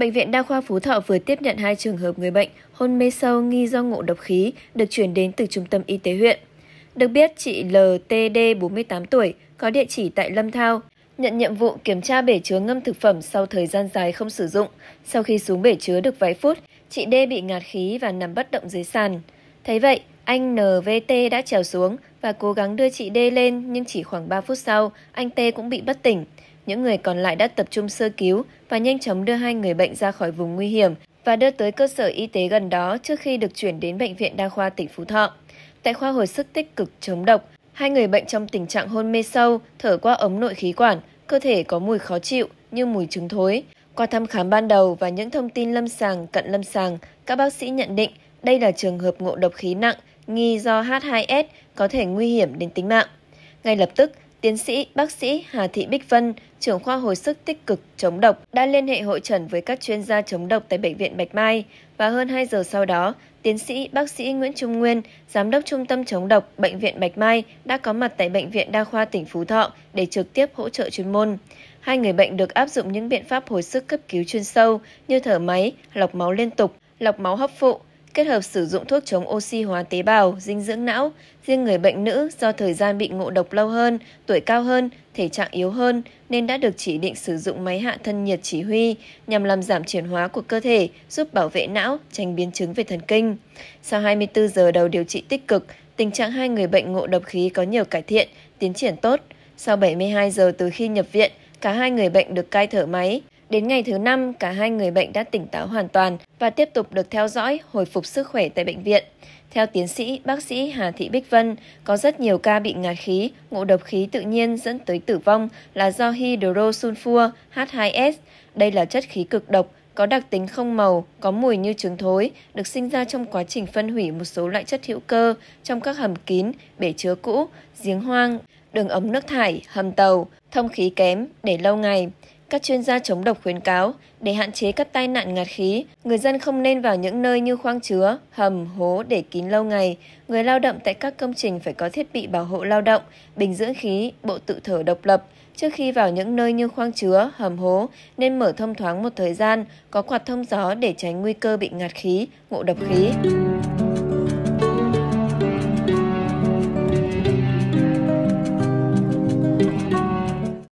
Bệnh viện Đa khoa Phú Thọ vừa tiếp nhận hai trường hợp người bệnh hôn mê sâu nghi do ngộ độc khí được chuyển đến từ trung tâm y tế huyện. Được biết, chị LTD 48 tuổi có địa chỉ tại Lâm Thao, nhận nhiệm vụ kiểm tra bể chứa ngâm thực phẩm sau thời gian dài không sử dụng. Sau khi xuống bể chứa được vài phút, chị D bị ngạt khí và nằm bất động dưới sàn. Thấy vậy, anh NVT đã trèo xuống và cố gắng đưa chị D lên nhưng chỉ khoảng 3 phút sau, anh T cũng bị bất tỉnh. Những người còn lại đã tập trung sơ cứu và nhanh chóng đưa hai người bệnh ra khỏi vùng nguy hiểm và đưa tới cơ sở y tế gần đó trước khi được chuyển đến Bệnh viện Đa khoa tỉnh Phú Thọ. Tại khoa hồi sức tích cực chống độc, hai người bệnh trong tình trạng hôn mê sâu, thở qua ống nội khí quản, cơ thể có mùi khó chịu như mùi trứng thối. Qua thăm khám ban đầu và những thông tin lâm sàng, cận lâm sàng, các bác sĩ nhận định đây là trường hợp ngộ độc khí nặng nghi do H2S có thể nguy hiểm đến tính mạng. Ngay lập tức, Tiến sĩ, bác sĩ Hà Thị Bích Vân, trưởng khoa hồi sức tích cực chống độc, đã liên hệ hội trần với các chuyên gia chống độc tại Bệnh viện Bạch Mai. Và hơn 2 giờ sau đó, tiến sĩ, bác sĩ Nguyễn Trung Nguyên, giám đốc trung tâm chống độc Bệnh viện Bạch Mai đã có mặt tại Bệnh viện Đa khoa tỉnh Phú Thọ để trực tiếp hỗ trợ chuyên môn. Hai người bệnh được áp dụng những biện pháp hồi sức cấp cứu chuyên sâu như thở máy, lọc máu liên tục, lọc máu hấp phụ, kết hợp sử dụng thuốc chống oxy hóa tế bào, dinh dưỡng não. Riêng người bệnh nữ do thời gian bị ngộ độc lâu hơn, tuổi cao hơn, thể trạng yếu hơn nên đã được chỉ định sử dụng máy hạ thân nhiệt chỉ huy nhằm làm giảm chuyển hóa của cơ thể, giúp bảo vệ não, tránh biến chứng về thần kinh. Sau 24 giờ đầu điều trị tích cực, tình trạng hai người bệnh ngộ độc khí có nhiều cải thiện, tiến triển tốt. Sau 72 giờ từ khi nhập viện, cả hai người bệnh được cai thở máy, Đến ngày thứ năm, cả hai người bệnh đã tỉnh táo hoàn toàn và tiếp tục được theo dõi, hồi phục sức khỏe tại bệnh viện. Theo tiến sĩ, bác sĩ Hà Thị Bích Vân, có rất nhiều ca bị ngạt khí, ngộ độc khí tự nhiên dẫn tới tử vong là do hydrosulfur H2S. Đây là chất khí cực độc, có đặc tính không màu, có mùi như trứng thối, được sinh ra trong quá trình phân hủy một số loại chất hữu cơ trong các hầm kín, bể chứa cũ, giếng hoang, đường ống nước thải, hầm tàu, thông khí kém để lâu ngày. Các chuyên gia chống độc khuyến cáo, để hạn chế các tai nạn ngạt khí, người dân không nên vào những nơi như khoang chứa, hầm, hố để kín lâu ngày. Người lao động tại các công trình phải có thiết bị bảo hộ lao động, bình dưỡng khí, bộ tự thở độc lập. Trước khi vào những nơi như khoang chứa, hầm hố, nên mở thông thoáng một thời gian, có quạt thông gió để tránh nguy cơ bị ngạt khí, ngộ độc khí.